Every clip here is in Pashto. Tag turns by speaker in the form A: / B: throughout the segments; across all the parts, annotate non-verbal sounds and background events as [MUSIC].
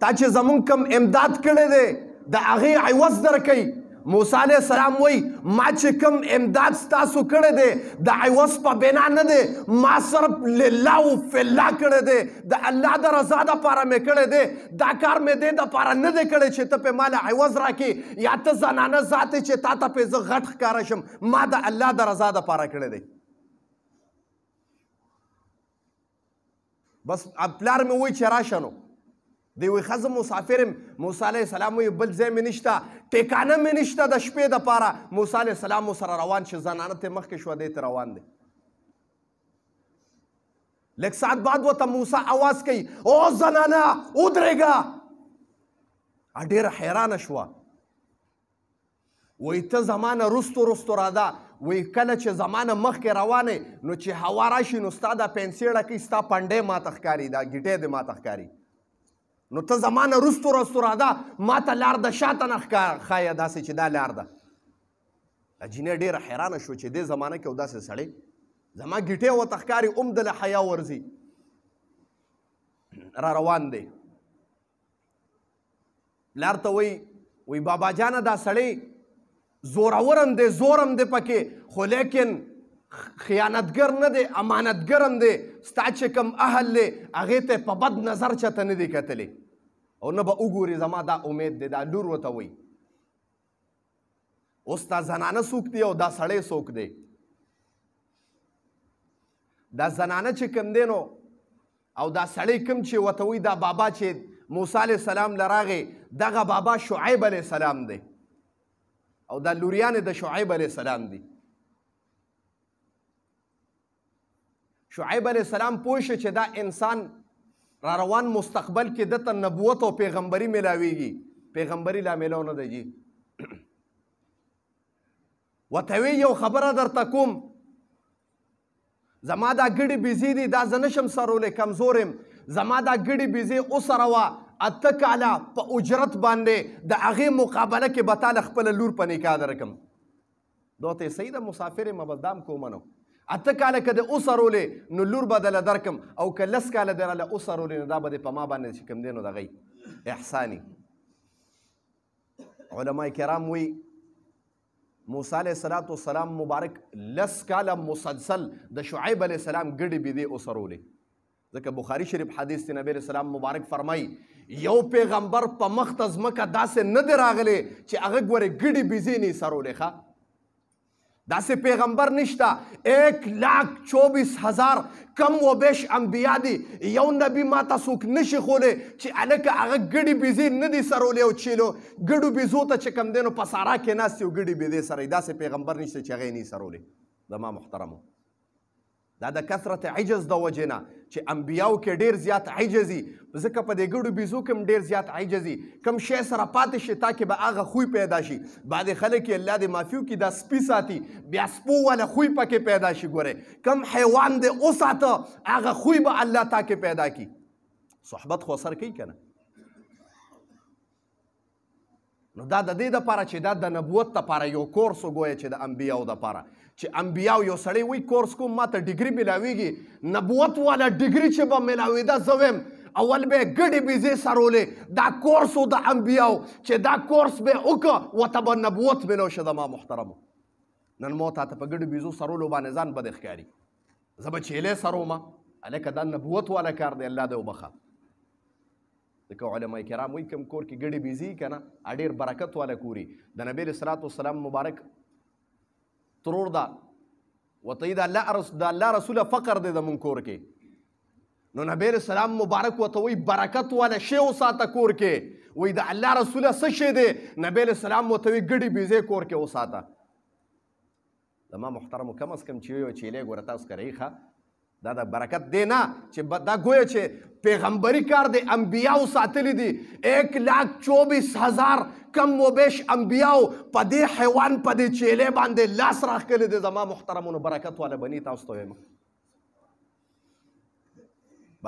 A: تا چې زمونږ کم امداد کړی دی د هغې عوض درکوي موسی علیہ السلام وای ما چې کم امداد تاسو کړی دی د عوض په بنا نه دی ما صرف لله او فلا کړی دی د الله د رضا د پاره مې کړی دی دا کار مې دی د پاره نه دی کړی چې ته په مال عوض راکې یا ته زنانه ذات چې تا ته په زه غټ ښکاره شم ما د الله د رضا د پاره کړی دی بس پلار مې وای چې راشه نو د یوې ښځه مسافر یم موسی علیه السلام وایي بل ځای مې نشته ټیکانه مې نشته د شپې دپاره موسی علیه السلام سره روان چې زنانه ته مخکې شوه دی ته روان دی لږ ساعت بعد ورته موسی اواز کوي او زنانه ودرېږه ډېره حیرانه شوه وایي ته زمانه رستو رستو راده وایي کله چې زمانه مخکې روانې نو چې هوا راشي نو ستا دا پنسېړه کوي ستا پنډې ماته ښکاري دا ګیټې دې ماته ښکاري نو ته زمانه رستو رستو را ده ما ته لار د شاته نه ښایه داسې چې دا لار ده اجینه ډېره حیرانه شو چې دې زمانه کې یو داسې سړی زما ګیټې ورته ښکاري اوم دله حیا ورځي را روان دی پلار ته وایي وایي بابا جانه دا سړی زورورم دی زورم دی پکې خو لیکن خیانتګر نه دی امانتګر هم دی ستا چې کوم اهل دی هغې ته په بد نظر چاته نه دی کتلی او نه به وګوري زما دا امید دی دا لور ورته وایي اوس دا زنانه څوک دی او دا سړی څوک دی دا زنانه چې کوم دی نو او دا سړی کوم چې ورته وایي دا بابا چې موسی علیه السلام له راغې دغه بابا شعیب علیه السلام دی او دا لوریانې د شعیب علیه السلام دی شعیب علیه السلام پوه شو چې دا انسان را روان مستقبل کې دته نبوت او پیغمبري ملاویږي پیغمبري لا ملاو نه دی [CLEARS THROAT] وته وی یو خبره درته کوم زما دا ګډي بيزي دي دا زنشم سرولې کمزورم زما دا ګډي بيزي اوسره وا اته کاله په اجرت باندې د هغه مقابله کې به تاله خپل لور په نکاح درکم دوته سیده مسافر مبدام کومنو اته کاله که د اوسرولې نو لور به دله درکم او که لس کاله دې راله اوسرولې نو دا به دې په ما باندې چې کوم دی نو دغی احساني علما کرام وی موسی علیه صلات والسلام مبارک لس کاله مسلسل د شعیب علیه السلام ګډې بېدې اوسرولې ځکه بخاری شریف حدیث ته نبی اسلام مبارک فرمای یو پیغمبر په مخ ته ځمکه داسې نه دی راغلی چې هغه ګورې ګډې بیزې نه یې سرولې ښه داسې پیغمبر نشته 1 لاک 24 هزار کم و بیش انبیا دي یو نبی ما تاسو نشي خوله چې الکه هغه ګډي بيزي نه دي سرولې او چیلو ګډو بيزو ته چې کم دینو پسارا کې ناس یو ګډي بيزي سره داسې پیغمبر نشته چې هغه نه سرولې زما محترمو دا د کثرت عجز د وجې نه چې انبیاو کې ډیر زیات عجزي ځکه په دې ګډو بیزو کې هم ډیر زیات عجزي کم شی سره پاتې شي تاکي به هغه خوی پیدا شي بعضې خلک یې الله دې معافي وکړي دا سپي ساتي بیا سپو والا خوی پکې پیدا شي ګورې کم حیوان دې وساته هغه خوی به الله تاکي پیدا کی صحبت خو سر کوي که نه نو دا د دې لپاره چې دا د نبوت لپاره یو کورس وګوي چې د انبیاو لپاره چې انبیاو یو سړی وی کورس کوم ماته ډیګري ملاويږي نبوت والا ډیګري چې به ملاوي دا زویم اول به ګډي بيزي سرولې دا کورس د انبیاو چې دا کورس به وکړه وته به نبوت ملو شه د ما محترمو نن مو ته په ګډي بيزو سرولو باندې ځان بد ښکاری زبې چيله سروما الکه دا نبوت والا کار دی الله دې وبخښه ځکه علما کرام وایي کوم کور کې ګډي بيزي کنه ډېر برکت والا کوري د نبی صلی الله وسلم مبارک ترور دا وته دا الله رس دا الله رسول فقر دې د مون کور کې نو نبی سلام مبارک وته وایي برکت والا شی وساته کور کې وایي دا الله رسول څه شی دی نبی سلام وته وایي ګډي بيزي کور کې وساته زما محترم کم از کم چې یو چیلې ګورتا اوس کرای ښه دا د برکت دی نه چې دا گویا چې پیغمبری کار دی انبیاو ساتلی دی ایک لاکھ چوبیس هزار کم و بیش انبیاو په دې حیوان په دې چیلې باندې لاس راښکلی دی زما محترمونو برکت والا بني تاسو ته وایم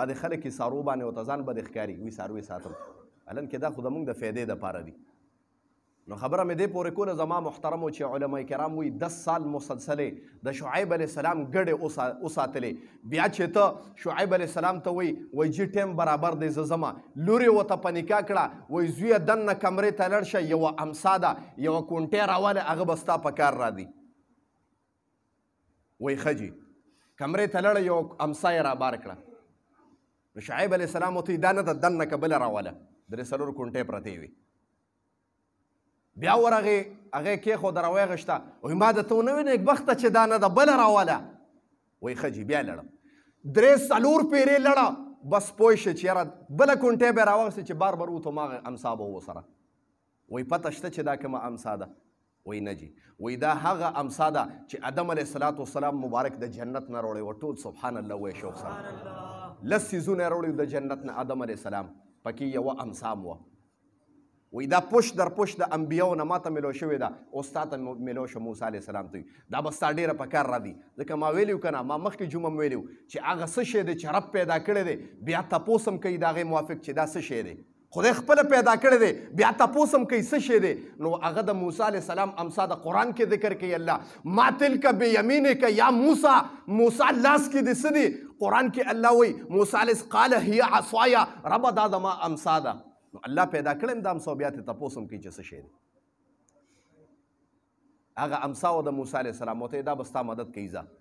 A: بعد خلک یې سارو باندې ورته ځان بدې ښکاري وي څاروی ساتم الان کې دا خو زموږ د فایدې دپاره دی نو خبره مې دې پورې کوله زما محترمو چې علما کرام وي دس سال مسلسلې د شعیب علیه السلام ګډې وساتلې بیا چې ته شعیب علیه السلام ته وایي وایي جی ټیم برابر دی زه ځمه لورې ورته په نکاح کړه وایي زوی یې دننه کمرې ته لاړ شه یوه امسا ده یوه کونټۍ راواله هغه به ستا په کار را دي وایي ښه جي کمرې ته لاړه یو امسا یې رابار کړه نو شعیب علیه السلام ورته دا نه ده دننه که بله راواله درې څلور کونټۍ پرتې وي بیا ورغې هغه کې خو دروي غشته وای ما د تو نه وینې بخته چې دا نه د بل راواله وای خجی بیا لړم درې سلور پیرې لړه بس پوه شې چې یاره بله کونټې به راوغسې چې بار بار وته ماغه امسا به وسره وای پته شته چې دا کومه امسا ده وای نه جی وای دا هغه امسا ده چې آدم علیه صلات وسلام مبارک د جنت نه راوړی و ټول سبحان الله وای شوق سره لس سیزونه راوړي د جنت نه آدم علیه السلام پکې یوه امسام وه وې دا پښ در پښ د انبیو نه ماته ملو شوې ده اوس تاته ملو شو موسی علیه السلام ته دا به ستا ډېره په کار را دي ځکه ما ویلي که ما مخکې جمعه م ویلي چې هغه څه شی دی چې رب پیدا کړی دی بیا تپوس هم کوي د هغې موافق چې دا څه شی دی خدای خپل پیدا کړی دی بیا تپوس هم کوي څه شی دی نو هغه د موسی علیه السلام امسا د قرآن کې ذکر کوي الله ما تلکه بیمینکه یا موسی موسی لاس کې دې څه دی قرآن کې الله وایي موسی علیه قال هي عصایا ربه دا زما امسا ده نو الله پیدا کړم د امساو بیا ته تاسو هم کې چې څه شي هغه امساو د موسی عليه السلام ته دا بستا مدد کوي ځکه